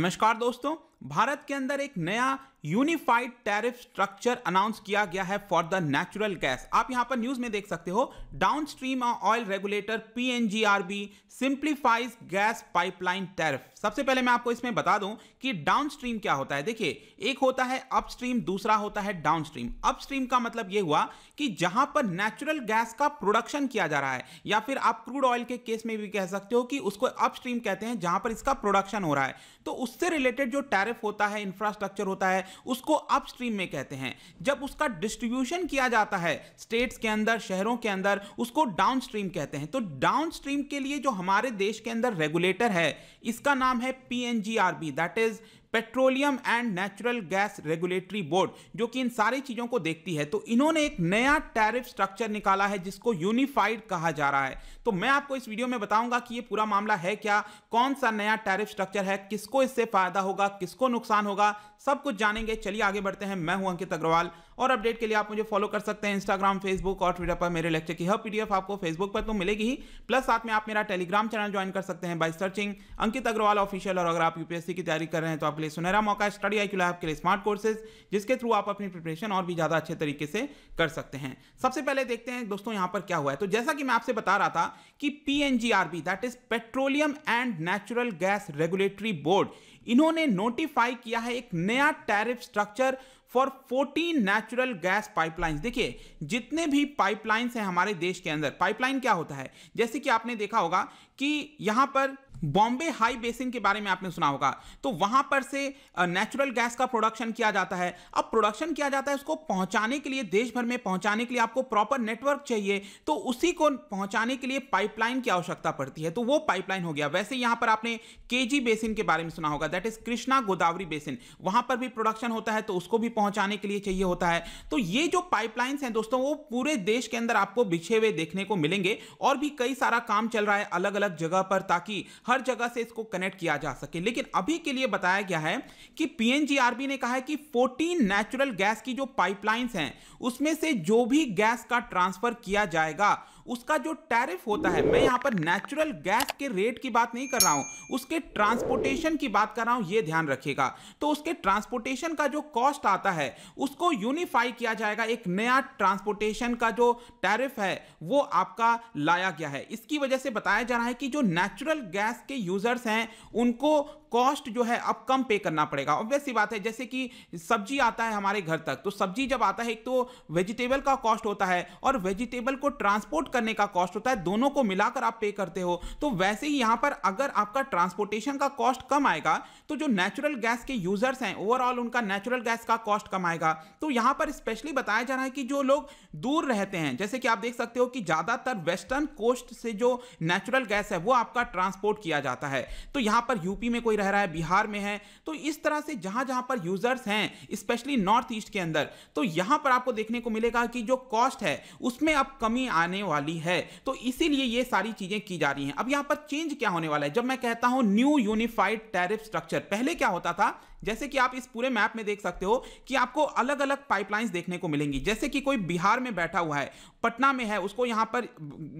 नमस्कार दोस्तों भारत के अंदर एक नया यूनिफाइड टैरिफ स्ट्रक्चर अनाउंस किया गया है फॉर द नेचुरल गैस आप यहां पर न्यूज में देख सकते हो downstream oil regulator PNGRB simplifies gas pipeline tariff सबसे पहले मैं आपको इसमें बता दूं कि डाउनस्ट्रीम क्या होता है देखिए एक होता है अपस्ट्रीम दूसरा होता है डाउन स्ट्रीम अपस्ट्रीम का मतलब यह हुआ कि जहां पर नेचुरल गैस का प्रोडक्शन किया जा रहा है या फिर आप क्रूड ऑयल के केस में भी कह सकते हो कि उसको अपस्ट्रीम कहते हैं जहां पर इसका प्रोडक्शन हो रहा है तो उससे रिलेटेड जो टैरिफ पाइप होता है इंफ्रास्ट्रक्चर होता है उसको अपस्ट्रीम में कहते हैं जब उसका डिस्ट्रीब्यूशन किया जाता है स्टेट्स के अंदर शहरों के अंदर उसको डाउन कहते हैं तो डाउन के लिए जो हमारे देश के अंदर रेगुलेटर है इसका नाम है P N G that is petroleum and natural gas regulatory board जो कि इन सारी चीज़ों को देखती है तो इन्होंने एक नया टैरिफ स्ट्रक्चर निकाला है जिसको यूनिफाइड कहा जा रहा है तो मैं आपको इस वीडियो में बताऊंगा कि ये पूरा मामला है क्या कौन सा नया टैरिफ स्ट्रक्चर है किसको इससे फायदा होगा किसको नुकसान होगा सब कुछ जानेंगे चलिए आगे बढ़ते हैं मैं हूं अंकित अग्रवाल और अपडेट के लिए आप मुझे फॉलो कर सकते हैं इंस्टाग्राम फेसबुक और ट्विटर पर मेरे लेक्चर की हर पीडीएफ आपको फेसबुक पर तो मिलेगी ही प्लस साथ में आप मेरा टेलीग्राम चैनल ज्वाइन कर सकते हैं by searching Ankit Agarwal official और अगर आप यूपीएससी की तैयारी कर रहे हैं तो आपके लिए सुनहरा मौका स्टडी आई क्यू आपके लिए स्मार्ट कोर्सेज जिसके थ्रू आप अपनी प्रिपरेशन और भी ज़्यादा अच्छे तरीके से कर सकते हैं सबसे पहले देखते हैं दोस्तों यहाँ पर क्या हुआ है तो जैसा कि मैं आपसे बता रहा था कि P that is petroleum and natural gas regulatory board इन्होंने नोटिफाई किया है एक नया tariff structure for 14 natural gas pipelines देखिए जितने भी पाइपलाइंस हैं हमारे देश के अंदर पाइपलाइन क्या होता है जैसे कि आपने देखा होगा कि यहाँ पर बॉम्बे हाई बेसिन के बारे में आपने सुना होगा तो वहां पर से नेचुरल गैस का प्रोडक्शन किया जाता है अब प्रोडक्शन किया जाता है उसको पहुंचाने के लिए देश भर में पहुंचाने के लिए आपको प्रॉपर नेटवर्क चाहिए तो उसी को पहुंचाने के लिए पाइपलाइन की आवश्यकता पड़ती है तो वो पाइपलाइन हो गया वैसे यहां पर आपने के बेसिन के बारे में सुना होगा that is Krishna Godavari basin वहां पर भी प्रोडक्शन होता है तो उसको भी पहुंचाने के लिए चाहिए होता है तो ये जो पाइपलाइंस हैं दोस्तों वो पूरे देश के अंदर आपको बिछे हुए देखने को मिलेंगे और भी कई सारा काम चल रहा है अलग अलग जगह पर ताकि हर हर जगह से इसको कनेक्ट किया जा सके लेकिन अभी के लिए बताया गया है कि पीएनजीआरबी ने कहा है कि 14 नेचुरल गैस की जो पाइपलाइंस हैं उसमें से जो भी गैस का ट्रांसफर किया जाएगा उसका जो टैरिफ होता है मैं यहाँ पर नेचुरल गैस के रेट की बात नहीं कर रहा हूँ उसके ट्रांसपोर्टेशन की बात कर रहा हूँ ये ध्यान रखिएगा तो उसके ट्रांसपोर्टेशन का जो कॉस्ट आता है उसको यूनिफाई किया जाएगा एक नया ट्रांसपोर्टेशन का जो टैरिफ है वो आपका लाया गया है इसकी वजह से बताया जा रहा है कि जो नेचुरल गैस के यूजर्स हैं उनको कॉस्ट जो है अब कम पे करना पड़ेगा ऑब्वियस बात है जैसे कि सब्जी आता है हमारे घर तक तो सब्जी जब आता है एक तो वेजिटेबल का कॉस्ट होता है और वेजिटेबल को ट्रांसपोर्ट करने का कॉस्ट होता है दोनों को मिलाकर आप पे करते हो तो वैसे ही यहां पर अगर आपका ट्रांसपोर्टेशन का कॉस्ट कम आएगा तो जो नेचुरल गैस के यूजर्स हैं ओवरऑल उनका नेचुरल गैस का कॉस्ट कम आएगा तो यहां पर स्पेशली बताया जा रहा है कि जो लोग दूर रहते हैं जैसे कि आप देख सकते हो कि ज़्यादातर वेस्टर्न कोस्ट से जो नेचुरल गैस है वो आपका ट्रांसपोर्ट किया जाता है तो यहां पर यूपी में कोई रह रहा है बिहार में है तो इस तरह से जहां जहां पर यूजर्स हैं स्पेशली नॉर्थ ईस्ट के अंदर तो यहां पर आपको देखने को मिलेगा कि जो कॉस्ट है उसमें अब कमी आने वाली वाली है तो इसीलिए ये सारी चीजें की जा रही हैं अब यहां पर चेंज क्या होने वाला है जब मैं कहता हूं न्यू यूनिफाइड टैरिफ स्ट्रक्चर पहले क्या होता था जैसे कि आप इस पूरे मैप में देख सकते हो कि आपको अलग अलग पाइपलाइंस देखने को मिलेंगी जैसे कि कोई बिहार में बैठा हुआ है पटना में है उसको यहाँ पर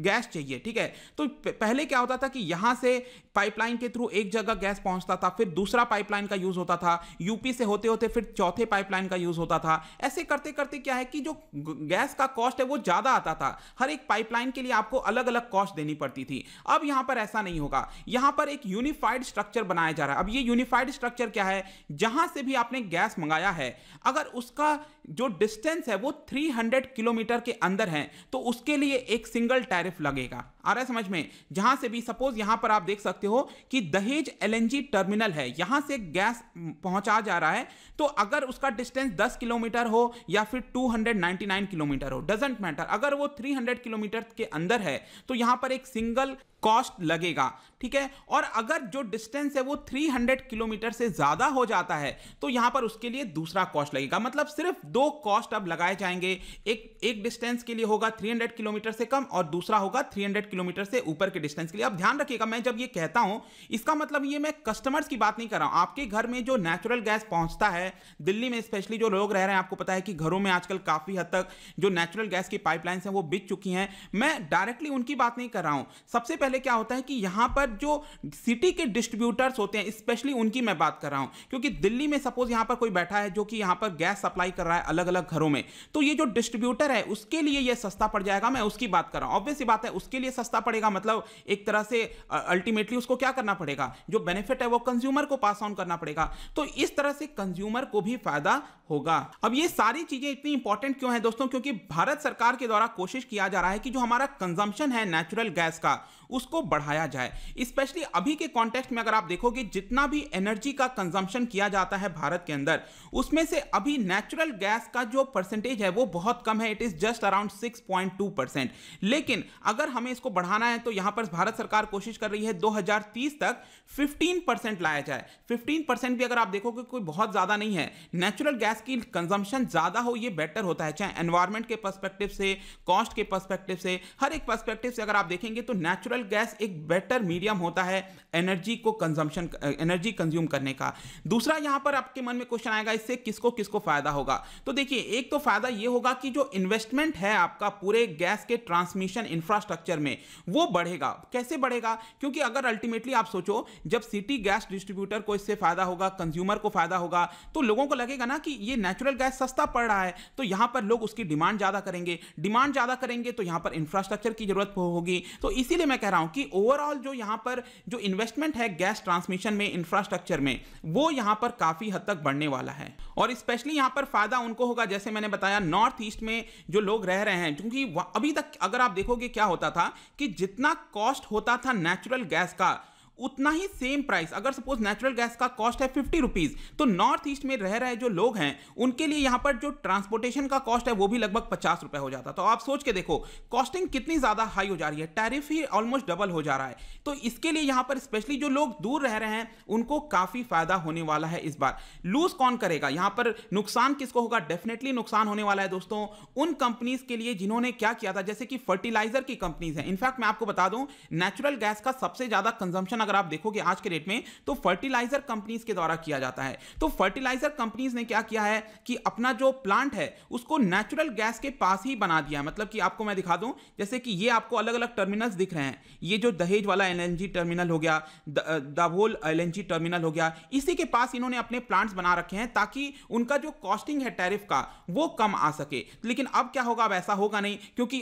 गैस चाहिए ठीक है तो पहले क्या होता था कि यहाँ से पाइपलाइन के थ्रू एक जगह गैस पहुँचता था फिर दूसरा पाइपलाइन का यूज़ होता था यूपी से होते होते फिर चौथे पाइपलाइन का यूज़ होता था ऐसे करते करते क्या है कि जो गैस का कॉस्ट है वो ज़्यादा आता था हर एक पाइपलाइन के लिए आपको अलग अलग कॉस्ट देनी पड़ती थी अब यहाँ पर ऐसा नहीं होगा यहाँ पर एक यूनिफाइड स्ट्रक्चर बनाया जा रहा है अब ये यूनिफाइड स्ट्रक्चर क्या है जहां से भी आपने गैस मंगाया है अगर उसका जो डिस्टेंस है वो 300 किलोमीटर के अंदर है तो उसके लिए एक सिंगल टैरिफ लगेगा आ रहा है समझ में जहां से भी सपोज यहां पर आप देख सकते हो कि दहेज एलएनजी टर्मिनल है यहां से गैस पहुंचा जा रहा है तो अगर उसका डिस्टेंस 10 किलोमीटर हो या फिर 299 किलोमीटर हो डजेंट मैटर अगर वो 300 किलोमीटर के अंदर है तो यहां पर एक सिंगल कॉस्ट लगेगा ठीक है और अगर जो डिस्टेंस है वो 300 किलोमीटर से ज़्यादा हो जाता है तो यहां पर उसके लिए दूसरा कॉस्ट लगेगा मतलब सिर्फ दो कॉस्ट अब लगाए जाएंगे एक एक डिस्टेंस के लिए होगा 300 किलोमीटर से कम और दूसरा होगा 300 किलोमीटर से ऊपर के डिस्टेंस के लिए अब ध्यान रखिएगा मैं जब ये कहता हूं इसका मतलब ये मैं कस्टमर्स की बात नहीं कर रहा हूं आपके घर में जो नेचुरल गैस पहुंचता है दिल्ली में स्पेशली जो लोग रह रहे हैं आपको पता है कि घरों में आजकल काफ़ी हद तक जो नेचुरल गैस की पाइपलाइंस हैं वो बिक चुकी हैं मैं डायरेक्टली उनकी बात नहीं कर रहा हूं सबसे पहले क्या होता है कि यहां पर जो सिटी के डिस्ट्रीब्यूटर्स होते हैं स्पेशली उनकी मैं बात कर रहा हूं क्योंकि दिल्ली में सपोज यहां पर कोई बैठा है जो कि यहां पर गैस सप्लाई कर रहा है अलग अलग घरों में तो ये जो डिस्ट्रीब्यूटर है उसके लिए ये सस्ता पड़ जाएगा मैं उसकी बात कर रहा हूं ऑब्वियस बात है उसके लिए सस्ता पड़ेगा मतलब एक तरह से अल्टीमेटली उसको क्या करना पड़ेगा जो बेनिफिट है वो कंज्यूमर को पास ऑन करना पड़ेगा तो इस तरह से कंज्यूमर को भी फायदा होगा अब ये सारी चीजें इतनी इंपॉर्टेंट क्यों है दोस्तों क्योंकि भारत सरकार के द्वारा कोशिश किया जा रहा है कि जो हमारा कंजम्पशन है नेचुरल गैस का उसको बढ़ाया जाए स्पेशली अभी के कॉन्टेक्स्ट में अगर आप देखोगे जितना भी एनर्जी का कंजम्पशन किया जाता है भारत के अंदर उसमें से अभी नेचुरल गैस का जो परसेंटेज है वो बहुत कम है it is just around 6.2 percent लेकिन अगर हमें इसको बढ़ाना है तो यहां पर भारत सरकार कोशिश कर रही है 2030 तक 15 परसेंट लाया जाए 15 परसेंट भी अगर आप देखोगे कोई बहुत ज़्यादा नहीं है नेचुरल गैस की कंजम्पशन ज़्यादा हो ये बेटर होता है चाहे एनवायरमेंट के पर्सपेक्टिव से कॉस्ट के पर्सपेक्टिव से हर एक पर्सपेक्टिव से अगर आप देखेंगे तो नेचुरल गैस एक बेटर मीडियम होता है एनर्जी को कंजम्पशन एनर्जी कंज्यूम करने का दूसरा यहां पर आपके मन में क्वेश्चन आएगा इससे किसको किसको फायदा होगा तो देखिए एक तो फायदा यह होगा कि जो इन्वेस्टमेंट है आपका पूरे गैस के ट्रांसमिशन इंफ्रास्ट्रक्चर में वो बढ़ेगा कैसे बढ़ेगा क्योंकि अगर अल्टीमेटली आप सोचो जब सिटी गैस डिस्ट्रीब्यूटर को इससे फायदा होगा कंज्यूमर को फायदा होगा तो लोगों को लगेगा ना कि ये नेचुरल गैस सस्ता पड़ रहा है तो यहां पर लोग उसकी डिमांड ज्यादा करेंगे डिमांड ज्यादा करेंगे तो यहां पर इंफ्रास्ट्रक्चर की जरूरत होगी तो इसीलिए मैं कह रहा हूं कि ओवरऑल जो यहां पर जो इन्वेस्टमेंट है गैस ट्रांसमिशन में इंफ्रास्ट्रक्चर में वो यहां पर काफी हद तक बढ़ने वाला है और स्पेशली यहां पर फायदा उनको होगा जैसे मैंने बताया नॉर्थ ईस्ट में जो लोग रह रहे हैं क्योंकि अभी तक अगर आप देखोगे क्या होता था कि जितना कॉस्ट होता था नेचुरल गैस का उतना ही सेम प्राइस अगर सपोज नेचुरल गैस का कॉस्ट है फिफ्टी रुपीज़ तो नॉर्थ ईस्ट में रह रहे जो लोग हैं उनके लिए यहां पर जो ट्रांसपोर्टेशन का कॉस्ट है वो भी लगभग पचास रुपए हो जाता तो आप सोच के देखो कॉस्टिंग कितनी ज़्यादा हाई हो जा रही है टैरिफ ही ऑलमोस्ट डबल हो जा रहा है तो इसके लिए यहां पर स्पेशली जो लोग दूर रह रहे हैं उनको काफ़ी फ़ायदा होने वाला है इस बार लूज कौन करेगा यहां पर नुकसान किसको होगा डेफिनेटली नुकसान होने वाला है दोस्तों उन कंपनीज के लिए जिन्होंने क्या किया था जैसे कि फर्टिलाइजर की कंपनीज है इनफैक्ट मैं आपको बता दूं नेचुरल गैस का सबसे ज़्यादा कंजम्पशन अगर आप देखोगे आज के डेट में तो फर्टिलाइजर कंपनीज के द्वारा किया जाता है तो फर्टिलाइजर कंपनीज ने क्या किया है कि अपना जो प्लांट है उसको नेचुरल गैस के पास ही बना दिया है मतलब कि आपको मैं दिखा दूं जैसे कि ये आपको अलग अलग टर्मिनल्स दिख रहे हैं ये जो दहेज वाला एल टर्मिनल हो गया दाभोल एल टर्मिनल हो गया इसी के पास इन्होंने अपने प्लांट्स बना रखे हैं ताकि उनका जो कॉस्टिंग है टैरिफ का वो कम आ सके लेकिन अब क्या होगा अब ऐसा होगा नहीं क्योंकि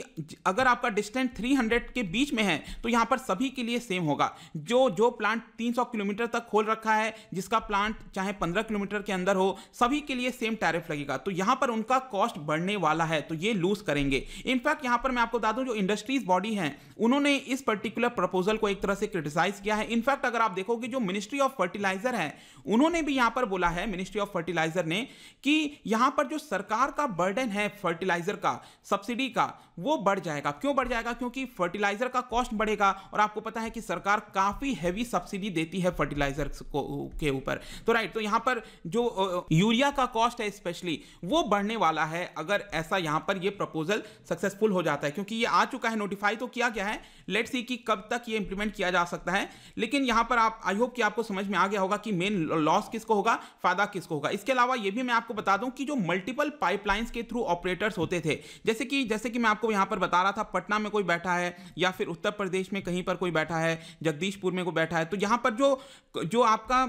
अगर आपका डिस्टेंस 300 के बीच में है तो यहां पर सभी के लिए सेम होगा जो जो प्लांट 300 किलोमीटर तक खोल रखा है जिसका प्लांट चाहे 15 किलोमीटर के अंदर हो सभी के लिए सेम टैरिफ लगेगा तो यहां पर उनका कॉस्ट बढ़ने वाला है तो ये लूज करेंगे इनफैक्ट यहां पर मैं आपको बता दूं जो इंडस्ट्रीज बॉडी है उन्होंने इस पर्टिकुलर प्रपोजल को एक तरह से क्रिटिसाइज किया है इनफैक्ट अगर आप देखोगे जो मिनिस्ट्री ऑफ फर्टिलाइजर है उन्होंने भी यहां पर बोला है मिनिस्ट्री ऑफ फर्टिलाइजर ने कि यहां पर जो सरकार का बर्डन है फर्टिलाइजर का सब्सिडी का वो बढ़ जाएगा क्यों बढ़ जाएगा क्योंकि फर्टिलाइजर का कॉस्ट बढ़ेगा और आपको पता है कि सरकार काफी हैवी सब्सिडी देती है फर्टिलाइजर के ऊपर तो राइट तो यहाँ पर जो यूरिया का कॉस्ट है स्पेशली वो बढ़ने वाला है अगर ऐसा यहाँ पर ये प्रपोजल सक्सेसफुल हो जाता है क्योंकि ये आ चुका है नोटिफाई तो किया गया है लेट सी कि कब तक ये इंप्लीमेंट किया जा सकता है लेकिन यहाँ पर आप आई होप कि आपको समझ में आ गया होगा कि मेन लॉस किसको होगा फायदा किसको होगा इसके अलावा ये भी मैं आपको बता दूं कि जो मल्टीपल पाइपलाइंस के थ्रू ऑपरेटर्स होते थे जैसे कि जैसे कि मैं आपको यहाँ पर बता रहा था पटना में कोई बैठा है या फिर उत्तर प्रदेश में कहीं पर कोई बैठा है जगदीशपुर में कोई बैठा है तो यहाँ पर जो जो आपका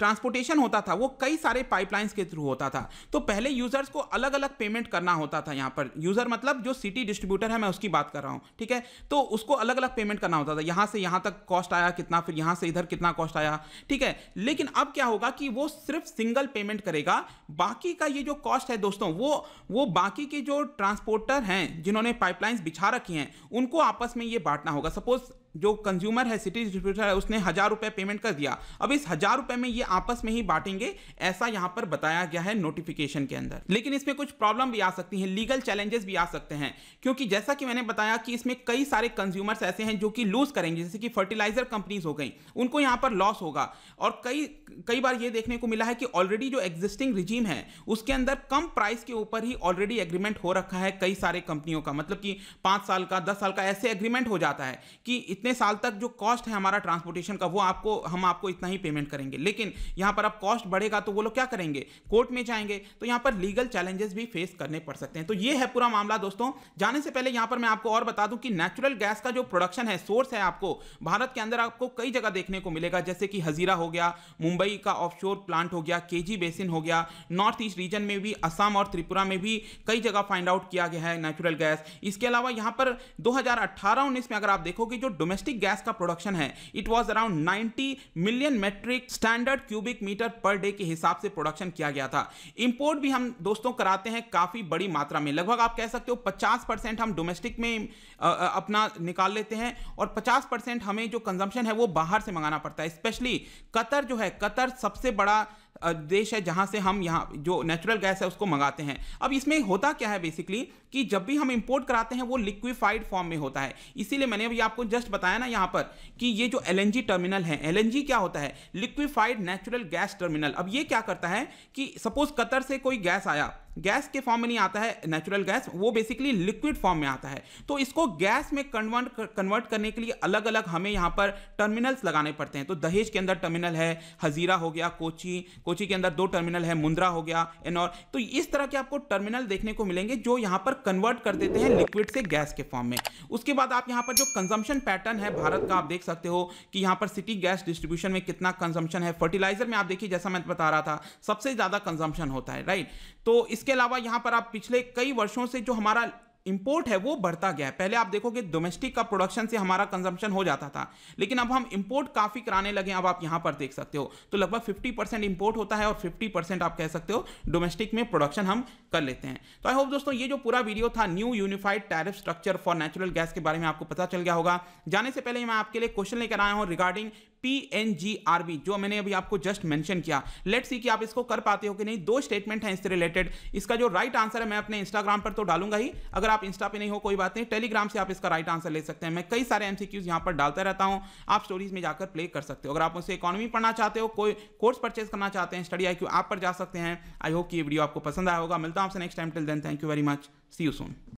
ट्रांसपोर्टेशन होता था वो कई सारे पाइपलाइंस के थ्रू होता था तो पहले यूज़र्स को अलग अलग पेमेंट करना होता था यहाँ पर यूज़र मतलब जो सिटी डिस्ट्रीब्यूटर है मैं उसकी बात कर रहा हूँ ठीक है तो उसको अलग अलग पेमेंट करना होता था यहाँ से यहाँ तक कॉस्ट आया कितना फिर यहाँ से इधर कितना कॉस्ट आया ठीक है लेकिन अब क्या होगा कि वो सिर्फ सिंगल पेमेंट करेगा बाकी का ये जो कॉस्ट है दोस्तों वो वो बाकी के जो ट्रांसपोर्टर हैं जिन्होंने पाइपलाइंस बिछा रखी हैं उनको आपस में ये बांटना होगा सपोज जो कंज्यूमर है सिटी डिस्ट्रीब्यूटर है उसने हज़ार रुपए पेमेंट कर दिया अब इस हज़ार रुपए में ये आपस में ही बांटेंगे ऐसा यहां पर बताया गया है नोटिफिकेशन के अंदर लेकिन इसमें कुछ प्रॉब्लम भी आ सकती है लीगल चैलेंजेस भी आ सकते हैं क्योंकि जैसा कि मैंने बताया कि इसमें कई सारे कंज्यूमर्स ऐसे हैं जो कि लूज़ करेंगे जैसे कि फर्टिलाइज़र कंपनीज हो गई उनको यहां पर लॉस होगा और कई कई बार ये देखने को मिला है कि ऑलरेडी जो एग्जिस्टिंग रिजीम है उसके अंदर कम प्राइस के ऊपर ही ऑलरेडी एग्रीमेंट हो रखा है कई सारे कंपनियों का मतलब कि पांच साल का दस साल का ऐसे एग्रीमेंट हो जाता है कि इतने साल तक जो कॉस्ट है हमारा ट्रांसपोर्टेशन का वो आपको हम आपको इतना ही पेमेंट करेंगे लेकिन यहाँ पर अब कॉस्ट बढ़ेगा तो वो लोग क्या करेंगे कोर्ट में जाएंगे तो यहाँ पर लीगल चैलेंजेस भी फेस करने पड़ सकते हैं तो ये है पूरा मामला दोस्तों जाने से पहले यहाँ पर मैं आपको और बता दूं कि नेचुरल गैस का जो प्रोडक्शन है सोर्स है आपको भारत के अंदर आपको कई जगह देखने को मिलेगा जैसे कि हजीरा हो गया मुंबई का ऑफ प्लांट हो गया के बेसिन हो गया नॉर्थ ईस्ट रीजन में भी असम और त्रिपुरा में भी कई जगह फाइंड आउट किया गया है नेचुरल गैस इसके अलावा यहाँ पर दो हजार में अगर आप देखोगे जो डोमे डोमेस्टिक गैस का प्रोडक्शन है it was around ninety million metric standard cubic metre per day के हिसाब से प्रोडक्शन किया गया था इंपोर्ट भी हम दोस्तों कराते हैं काफ़ी बड़ी मात्रा में लगभग आप कह सकते हो 50 परसेंट हम डोमेस्टिक में अपना निकाल लेते हैं और 50 परसेंट हमें जो कंजम्पशन है वो बाहर से मंगाना पड़ता है स्पेशली कतर जो है कतर सबसे बड़ा देश है जहाँ से हम यहाँ जो नेचुरल गैस है उसको मंगाते हैं अब इसमें होता क्या है बेसिकली कि जब भी हम इंपोर्ट कराते हैं वो लिक्विफाइड फॉर्म में होता है इसीलिए मैंने अभी आपको जस्ट बताया ना यहाँ पर कि ये जो एल टर्मिनल है एल क्या होता है लिक्विफाइड नेचुरल गैस टर्मिनल अब ये क्या करता है कि सपोज कतर से कोई गैस आया गैस के फॉर्म में नहीं आता है नेचुरल गैस वो बेसिकली लिक्विड फॉर्म में आता है तो इसको गैस में कन्वर्ट कन्वर्ट करने के लिए अलग अलग हमें यहाँ पर टर्मिनल्स लगाने पड़ते हैं तो दहेज के अंदर टर्मिनल है हजीरा हो गया कोची कोची के अंदर दो टर्मिनल है मुंद्रा हो गया एनॉर तो इस तरह के आपको टर्मिनल देखने को मिलेंगे जो यहाँ पर कन्वर्ट कर देते हैं लिक्विड से गैस के फॉर्म में उसके बाद आप यहाँ पर जो कंजम्पशन पैटर्न है भारत का आप देख सकते हो कि यहाँ पर सिटी गैस डिस्ट्रीब्यूशन में कितना कंजम्पशन है फर्टिलाइजर में आप देखिए जैसा मैं बता रहा था सबसे ज़्यादा कंजम्पशन होता है राइट तो इस इसके अलावा यहाँ पर आप पिछले कई वर्षों से जो हमारा इम्पोर्ट है वो बढ़ता गया है पहले आप देखोगे डोमेस्टिक का प्रोडक्शन से हमारा कंजम्पशन हो जाता था लेकिन अब हम इम्पोर्ट काफ़ी कराने लगे अब आप यहाँ पर देख सकते हो तो लगभग 50 परसेंट इम्पोर्ट होता है और 50 परसेंट आप कह सकते हो डोमेस्टिक में प्रोडक्शन हम कर लेते हैं तो आई होप दोस्तों ये जो पूरा वीडियो था new unified tariff structure for natural gas के बारे में आपको पता चल गया होगा जाने से पहले मैं आपके लिए क्वेश्चन लेकर आया हूँ रिगार्डिंग पीएनजी आर्मी जो मैंने अभी आपको जस्ट मैंशन किया लेट सी कि आप इसको कर पाते हो कि नहीं दो स्टेटमेंट हैं इससे रिलेटेड इसका जो राइट आंसर है मैं अपने इंस्टाग्राम पर तो डालूंगा ही अगर आप इंस्टा पे नहीं हो कोई बात नहीं टेलीग्राम से आप इसका राइट आंसर ले सकते हैं मैं कई सारे एमसीक्यूज यहाँ पर डालता रहता हूँ आप स्टोरीज में जाकर प्ले कर सकते हो अगर आप उसे इकोनॉमी पढ़ना चाहते हो कोई कोर्स परचेज करना चाहते हैं स्टडी आई क्यू आप पर जा सकते हैं आई होप कि ये वीडियो आपको पसंद आया होगा मिलता हूँ आपसे next time till then thank you very much see you Son